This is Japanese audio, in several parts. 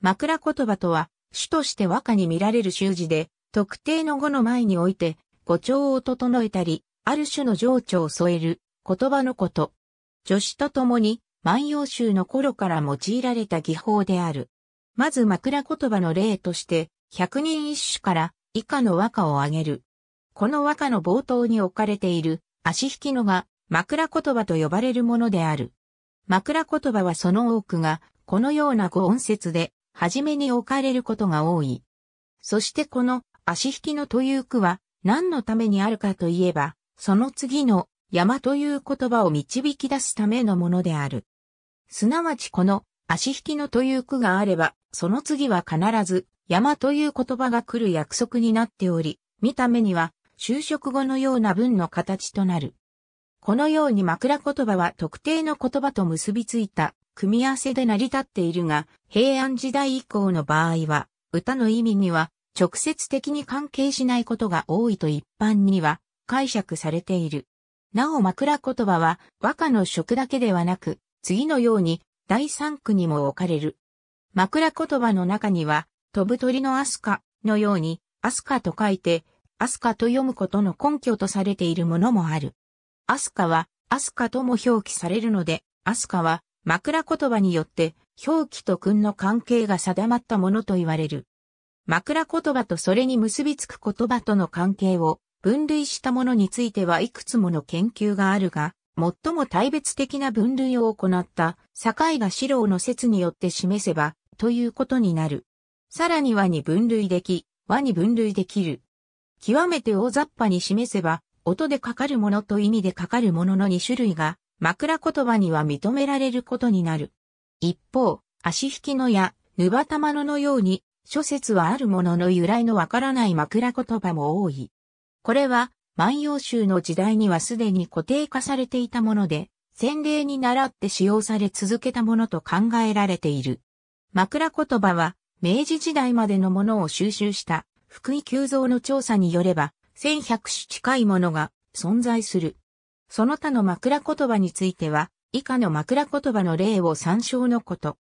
枕言葉とは、主として和歌に見られる習字で、特定の語の前において、語調を整えたり、ある種の情緒を添える、言葉のこと。助詞とともに、万葉集の頃から用いられた技法である。まず枕言葉の例として、百人一首から以下の和歌を挙げる。この和歌の冒頭に置かれている足引きのが枕言葉と呼ばれるものである。枕言葉はその多くがこのような語音節で初めに置かれることが多い。そしてこの足引きのという句は何のためにあるかといえば、その次の山という言葉を導き出すためのものである。すなわちこの足引きのという句があれば、その次は必ず山という言葉が来る約束になっており、見た目には就職後のような文の形となる。このように枕言葉は特定の言葉と結びついた組み合わせで成り立っているが、平安時代以降の場合は、歌の意味には直接的に関係しないことが多いと一般には解釈されている。なお枕言葉は和歌の職だけではなく、次のように第三句にも置かれる。枕言葉の中には、飛ぶ鳥のアスカのように、アスカと書いて、アスカと読むことの根拠とされているものもある。アスカは、アスカとも表記されるので、アスカは枕言葉によって、表記と訓の関係が定まったものと言われる。枕言葉とそれに結びつく言葉との関係を分類したものについてはいくつもの研究があるが、最も大別的な分類を行った境が四郎の説によって示せば、ということになる。さらに和に分類でき、和に分類できる。極めて大雑把に示せば、音でかかるものと意味でかかるものの2種類が枕言葉には認められることになる。一方、足引きのや、ぬばたまののように、諸説はあるものの由来のわからない枕言葉も多い。これは、万葉集の時代にはすでに固定化されていたもので、先例に習って使用され続けたものと考えられている。枕言葉は、明治時代までのものを収集した福井急増の調査によれば、1100種近いものが存在する。その他の枕言葉については、以下の枕言葉の例を参照のこと。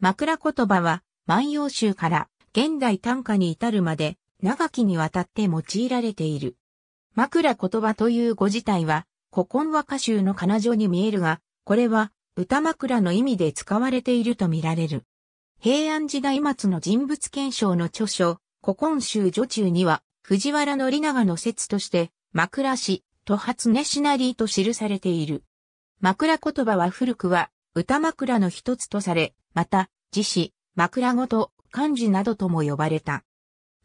枕言葉は、万葉集から現代短歌に至るまで、長きにわたって用いられている。枕言葉という語自体は、古今和歌集の彼女に見えるが、これは歌枕の意味で使われているとみられる。平安時代末の人物検証の著書、古今集女中には、藤原の長の説として、枕詩、と発音シナリーと記されている。枕言葉は古くは歌枕の一つとされ、また、自詞、枕ごと漢字などとも呼ばれた。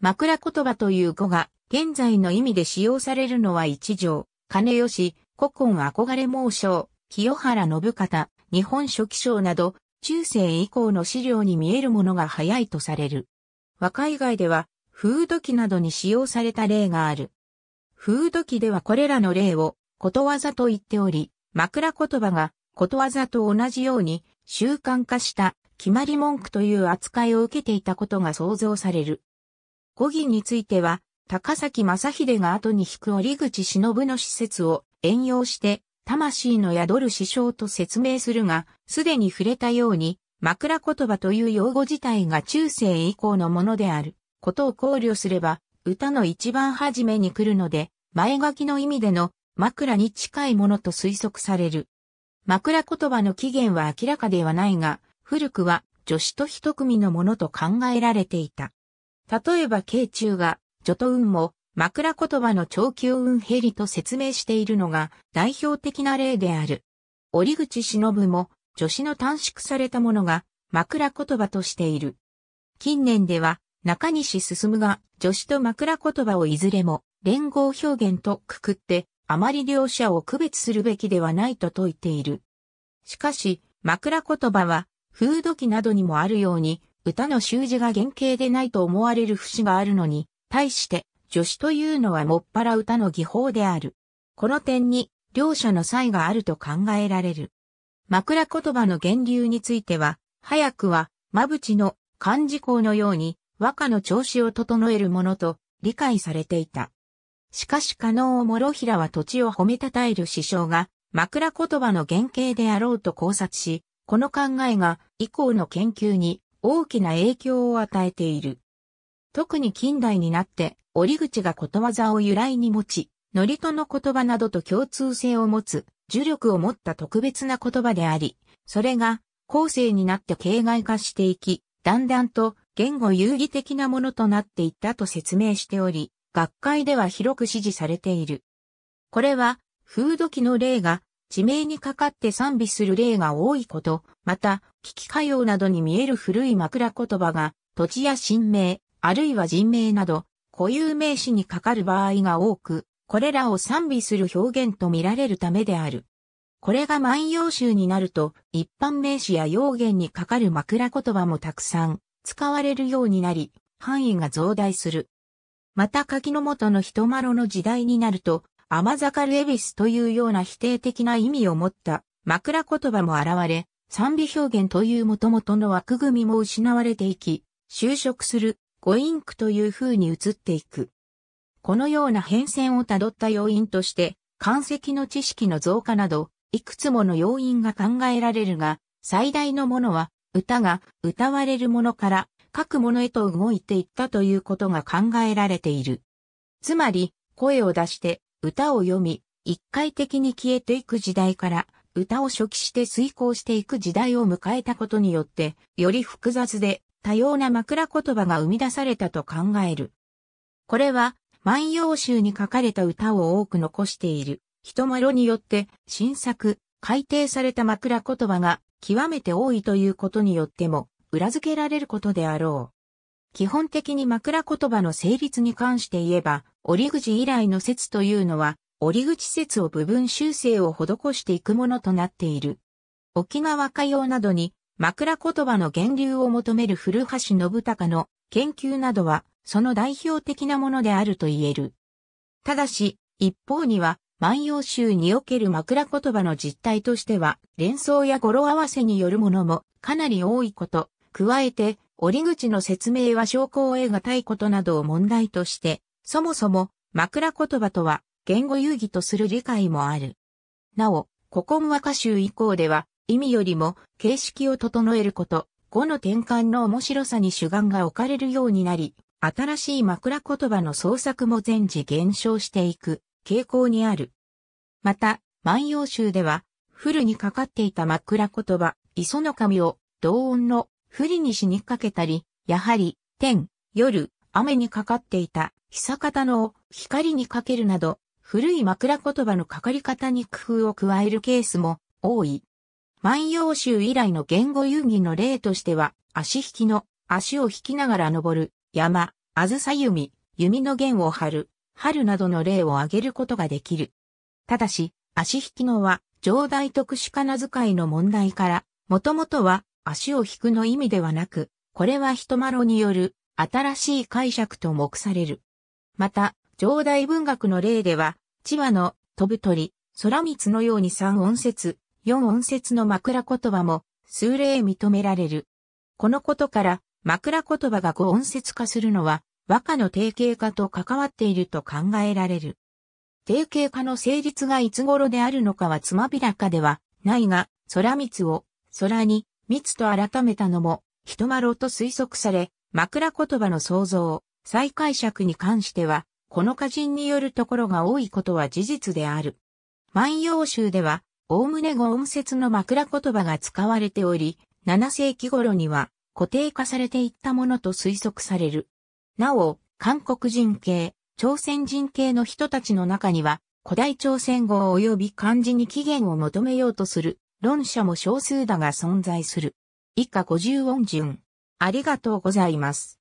枕言葉という語が現在の意味で使用されるのは一条、金吉、古今憧れ猛将、清原信方、日本初期章など、中世以降の資料に見えるものが早いとされる。和海外では、風土記などに使用された例がある。風土記ではこれらの例をことわざと言っており、枕言葉がことわざと同じように習慣化した決まり文句という扱いを受けていたことが想像される。語義については、高崎正秀が後に引く折口忍の施設を援用して、魂の宿る師匠と説明するが、すでに触れたように、枕言葉という用語自体が中世以降のものであることを考慮すれば、歌の一番初めに来るので、前書きの意味での枕に近いものと推測される。枕言葉の起源は明らかではないが、古くは女子と一組のものと考えられていた。例えば慶中が、女と運も枕言葉の長久運ヘリと説明しているのが代表的な例である。折口忍も女子の短縮されたものが枕言葉としている。近年では中西進が女子と枕言葉をいずれも連合表現とくくって、あまり両者を区別するべきではないと説いている。しかし、枕言葉は、風土記などにもあるように、歌の習字が原型でないと思われる節があるのに、対して、助詞というのはもっぱら歌の技法である。この点に、両者の差異があると考えられる。枕言葉の源流については、早くは、まぶちの漢字項のように、和歌の調子を整えるものと理解されていた。しかし加納を諸平は土地を褒めたたえる師匠が、枕言葉の原型であろうと考察し、この考えが以降の研究に大きな影響を与えている。特に近代になって、折口がことわざを由来に持ち、のりとの言葉などと共通性を持つ、呪力を持った特別な言葉であり、それが、後世になって形骸化していき、だんだんと言語遊戯的なものとなっていったと説明しており、学会では広く支持されている。これは、風土記の例が、地名にかかって賛美する例が多いこと、また、危機歌用などに見える古い枕言葉が、土地や神明、あるいは人名など、固有名詞にかかる場合が多く、これらを賛美する表現と見られるためである。これが万葉集になると、一般名詞や用言にかかる枕言葉もたくさん使われるようになり、範囲が増大する。また柿の元の人丸の時代になると、甘るエビスというような否定的な意味を持った枕言葉も現れ、賛美表現という元々の枠組みも失われていき、就職する、ごインクという風に移っていく。このような変遷をたどった要因として、関石の知識の増加など、いくつもの要因が考えられるが、最大のものは、歌が歌われるものから各ものへと動いていったということが考えられている。つまり、声を出して歌を読み、一回的に消えていく時代から歌を初期して遂行していく時代を迎えたことによって、より複雑で多様な枕言葉が生み出されたと考える。これは、万葉集に書かれた歌を多く残している、人もろによって新作、改訂された枕言葉が極めて多いということによっても裏付けられることであろう。基本的に枕言葉の成立に関して言えば、折口以来の説というのは、折口説を部分修正を施していくものとなっている。沖縄歌謡などに枕言葉の源流を求める古橋信孝の研究などは、その代表的なものであると言える。ただし、一方には、万葉集における枕言葉の実態としては、連想や語呂合わせによるものもかなり多いこと、加えて、折口の説明は証拠を得がたいことなどを問題として、そもそも枕言葉とは言語遊戯とする理解もある。なお、古今和歌集以降では、意味よりも形式を整えること、語の転換の面白さに主眼が置かれるようになり、新しい枕言葉の創作も全時減少していく傾向にある。また、万葉集では、フルにかかっていた枕言葉、磯の神を同音の不利にしにかけたり、やはり、天、夜、雨にかかっていた、久方のを光にかけるなど、古い枕言葉のかかり方に工夫を加えるケースも多い。万葉集以来の言語遊戯の例としては、足引きの足を引きながら登る、山、あずさ弓、弓の弦を張る、春などの例を挙げることができる。ただし、足引きのは、上代特殊かな遣いの問題から、もともとは、足を引くの意味ではなく、これは人マロによる新しい解釈と目される。また、上代文学の例では、千葉の飛ぶ鳥、空光のように三音節、四音節の枕言葉も数例認められる。このことから、枕言葉が五音節化するのは、和歌の定型化と関わっていると考えられる。定型化の成立がいつ頃であるのかはつまびらかではないが、空光を空に密と改めたのも、人まろと推測され、枕言葉の創造、再解釈に関しては、この歌人によるところが多いことは事実である。万葉集では、おおむね五音節の枕言葉が使われており、7世紀頃には固定化されていったものと推測される。なお、韓国人系、朝鮮人系の人たちの中には、古代朝鮮語及び漢字に起源を求めようとする論者も少数だが存在する。以下50音順。ありがとうございます。